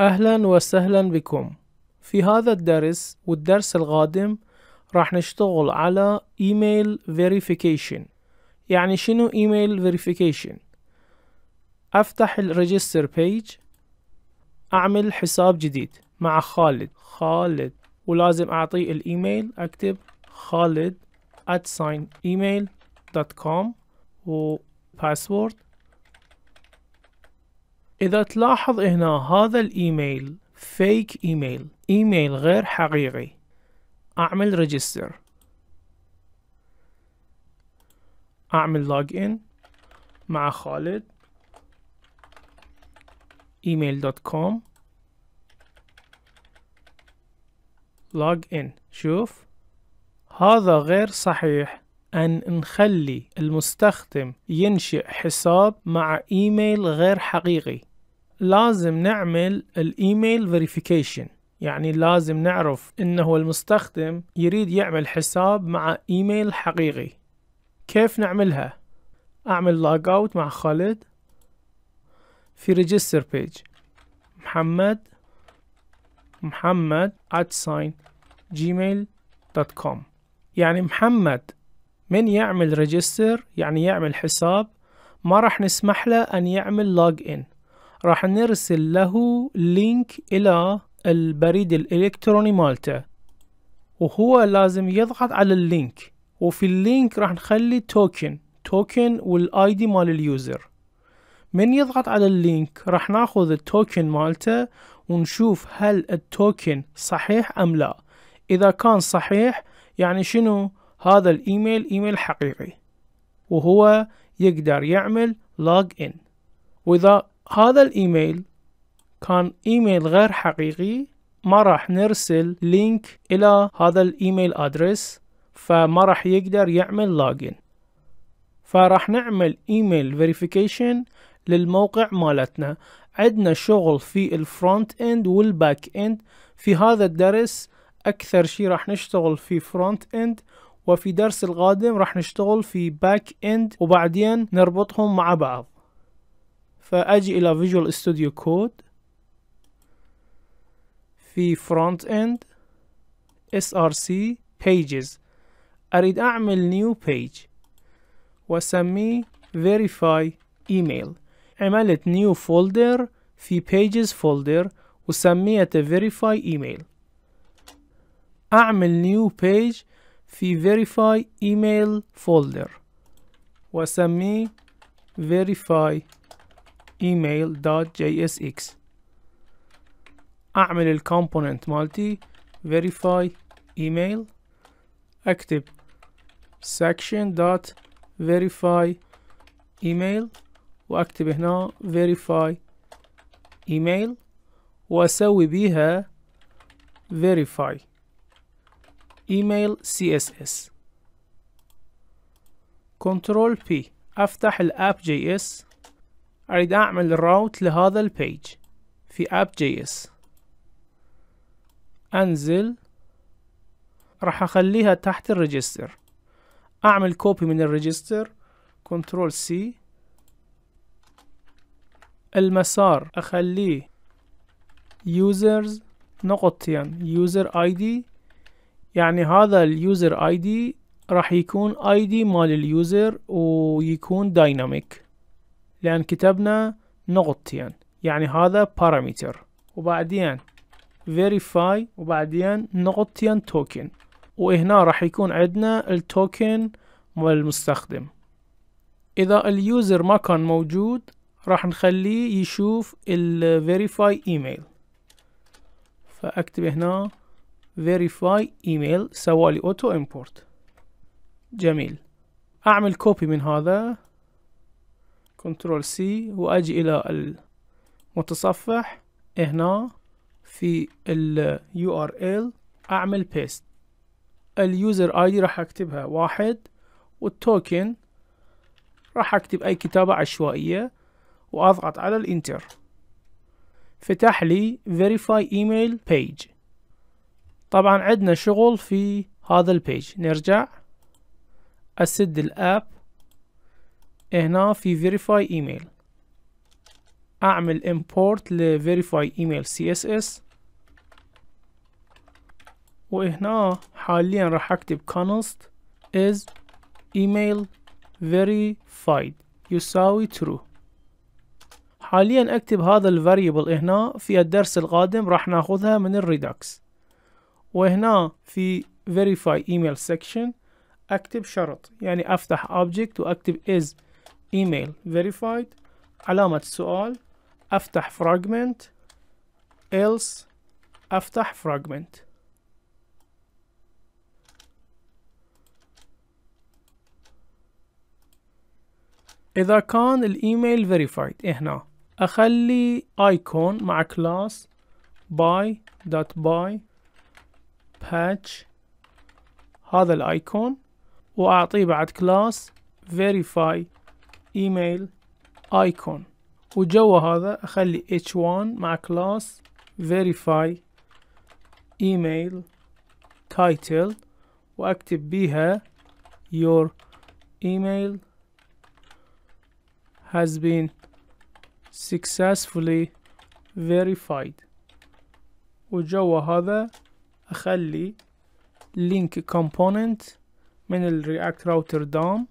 أهلا وسهلا بكم في هذا الدرس والدرس القادم راح نشتغل على ايميل فيريفيكيشن يعني شنو ايميل فيريفيكيشن افتح الريجستر بيج اعمل حساب جديد مع خالد خالد ولازم اعطيه الايميل اكتب خالد at sign email.com وباسورد إذا تلاحظ هنا هذا الإيميل فيك إيميل إيميل غير حقيقي أعمل ريجستر أعمل لوج إن مع خالد ايميل دوت كوم لوج إن شوف هذا غير صحيح أن نخلي المستخدم ينشئ حساب مع إيميل غير حقيقي لازم نعمل الايميل فيريفيكيشن يعني لازم نعرف انه المستخدم يريد يعمل حساب مع ايميل حقيقي كيف نعملها اعمل لوج اوت مع خالد في ريجستر بيج محمد محمد at sign gmail.com يعني محمد من يعمل ريجستر يعني يعمل حساب ما راح نسمح له ان يعمل لوج ان راح نرسل له لينك إلى البريد الإلكتروني مالته وهو لازم يضغط على اللينك وفي اللينك راح نخلي توكن توكن والاي دي مال اليوزر من يضغط على اللينك راح ناخذ التوكن مالته ونشوف هل التوكن صحيح ام لا اذا كان صحيح يعني شنو هذا الايميل ايميل حقيقي وهو يقدر يعمل لوج ان واذا هذا الايميل كان ايميل غير حقيقي ما راح نرسل لينك الى هذا الايميل ادرس فما راح يقدر يعمل لوجن فراح نعمل ايميل فيريفيكيشن للموقع مالتنا عندنا شغل في الفرونت اند والباك اند في هذا الدرس اكثر شي راح نشتغل في فرونت اند وفي درس القادم راح نشتغل في باك اند وبعدين نربطهم مع بعض فاجي الى Visual Studio Code في Front End SRC Pages اريد اعمل New Page واسميه Verify Email عملت New Folder في Pages Folder وسميته Verify Email اعمل New Page في Verify Email Folder واسميه Verify Email email.jsx اعمل الكومبوننت مالتي verify email اكتب section.verify email واكتب هنا verify email واسوي بيها verify email css كنترول p افتح الاب جي اس اريد اعمل راوت لهذا البيج في اب جي اس انزل راح اخليها تحت الريجستر اعمل كوبي من الريجستر كنترول سي المسار اخليه users نقطتين user id يعني هذا اليوزر اي دي راح يكون اي دي مال اليوزر ويكون دايناميك لأن كتبنا نقطتين يعني هذا parameter وبعدين verify وبعدين نقطتين token وهنا راح يكون عندنا التوكن مال المستخدم إذا اليوزر ما كان موجود راح نخليه يشوف ال ايميل email فأكتب هنا verify email سوالي auto import جميل أعمل كوبي من هذا كنترول سي واجي الى المتصفح هنا في ال URL اعمل بيست اليوزر اي دي راح اكتبها واحد والتوكن راح اكتب اي كتابة عشوائية واضغط على الانتر فتح لي verify email page طبعا عندنا شغل في هذا البيج نرجع اسد الاب هنا في verify email اعمل import ل verify email css وهنا حاليا راح اكتب const is email verified يساوي true حاليا اكتب هذا ال variable هنا في الدرس القادم راح ناخذها من الريدكس وهنا في verify email section اكتب شرط يعني افتح object واكتب is ايميل فيريفايد علامة السؤال افتح فراجمنت else افتح فراجمنت اذا كان الايميل فيريفايد هنا اخلي ايكون مع كلاس باي دوت باي باتش هذا الايكون واعطيه بعد كلاس verify ايميل ايكون وجوا هذا اخلي h1 مع كلاس verify ايميل تايتل واكتب بيها your email has been successfully verified وجوا هذا اخلي link component من الرياكت راوتر دام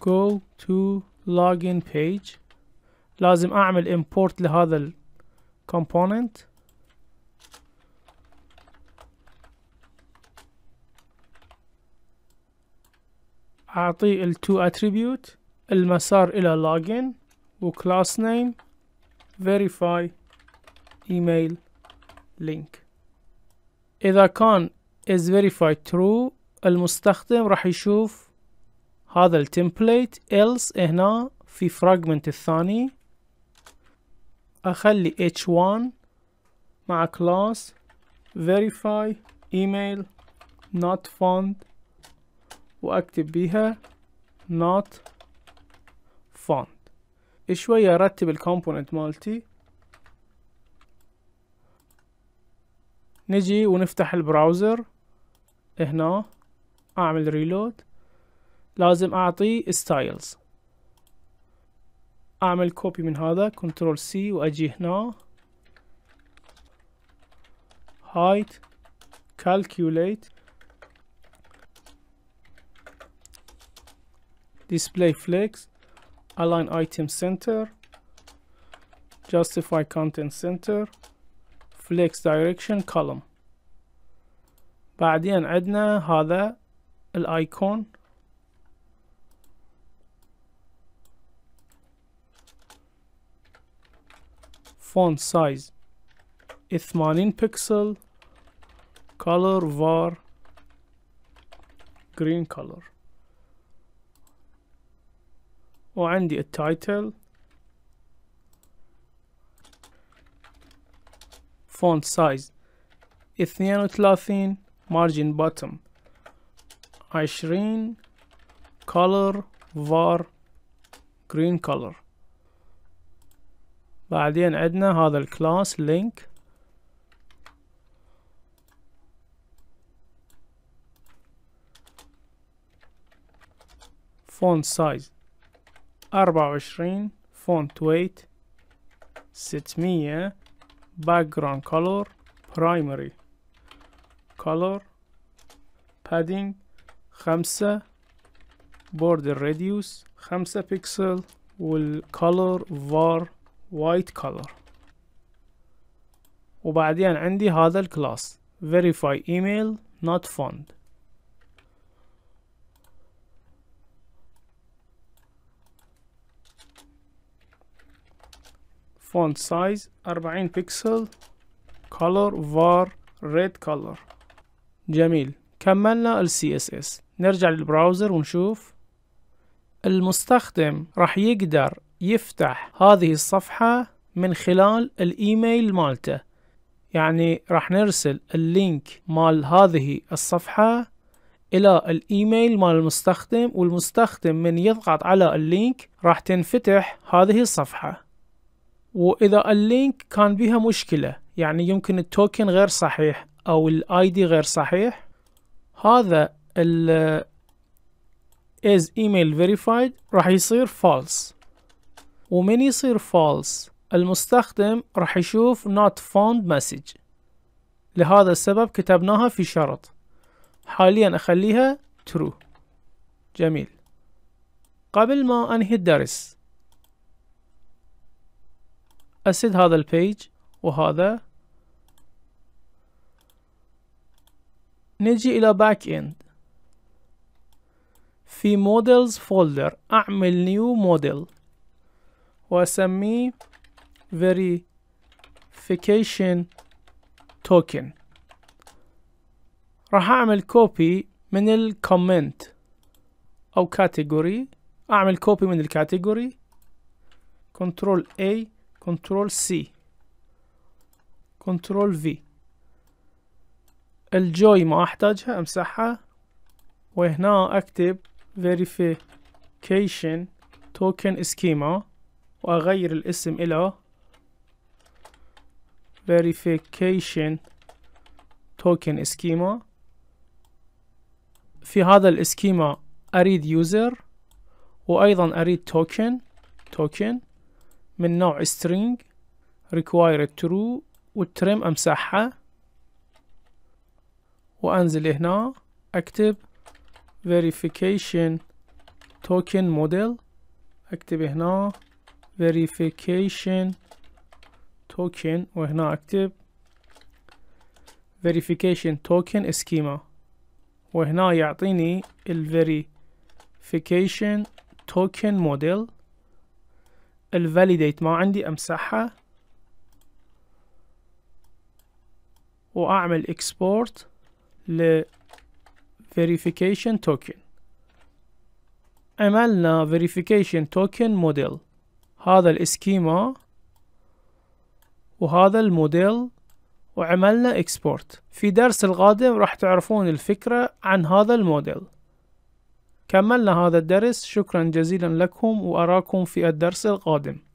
go to login page لازم اعمل import لهذا ال component اعطيه ال to attribute المسار الى login و class name verify email link اذا كان is verified true المستخدم راح يشوف هذا التمبليت else هنا في فراجمنت الثاني اخلي h1 مع كلاس verify email not found واكتب بيها not found شوية ارتب الكومبوننت مالتي نجي ونفتح البراوزر هنا اعمل ريلود لازم اعطيه styles اعمل كوبي من هذا كنترول سي واجي هنا height calculate display flex align item center justify content center flex direction column بعدين عندنا هذا الايكون فونت سايز 80 بكسل color var green color وعندي التايتل font size 32 margin bottom 20 color var green color بعدين عندنا هذا الكلاس لينك فونت سايز أربعة وعشرين فونت ويت ستمية باك جراوند كولور برايمري كولور بادينج خمسة بوردر ريديوس خمسة بيكسل والكولور فار white color وبعدين عندي هذا الكلاس verify email not found font size 40 بيكسل color var red color جميل كملنا ال CSS نرجع للبراوزر ونشوف المستخدم راح يقدر يفتح هذه الصفحة من خلال الايميل مالته يعني راح نرسل اللينك مال هذه الصفحة الى الايميل مال المستخدم والمستخدم من يضغط على اللينك راح تنفتح هذه الصفحة واذا اللينك كان بها مشكلة يعني يمكن التوكن غير صحيح او الاي دي غير صحيح هذا ال is email verified راح يصير false ومن يصير false المستخدم راح يشوف not found message لهذا السبب كتبناها في شرط حاليا أخليها true جميل قبل ما أنهي الدرس أسد هذا البيج وهذا نجي إلى باك إند في مودلز فولدر أعمل نيو موديل وأسميه verification token راح أعمل كوبي من الكومنت أو كاتيجوري أعمل كوبي من الكاتيجوري كنترول A كنترول C كنترول V الجوي ما أحتاجها أمسحها وهنا أكتب verification token schema واغير الاسم الى verification token schema في هذا الاسكيما اريد يوزر وايضا اريد توكن توكن من نوع string require true وترم امسحها وانزل هنا اكتب verification token model اكتب هنا verification token وهنا اكتب verification token schema وهنا يعطيني ال verification token model ال validate ما عندي امسحها واعمل export ل verification token عملنا verification token model هذا الاسكيما وهذا الموديل وعملنا اكسبورت في درس القادم راح تعرفون الفكرة عن هذا الموديل كملنا هذا الدرس شكرا جزيلا لكم وأراكم في الدرس القادم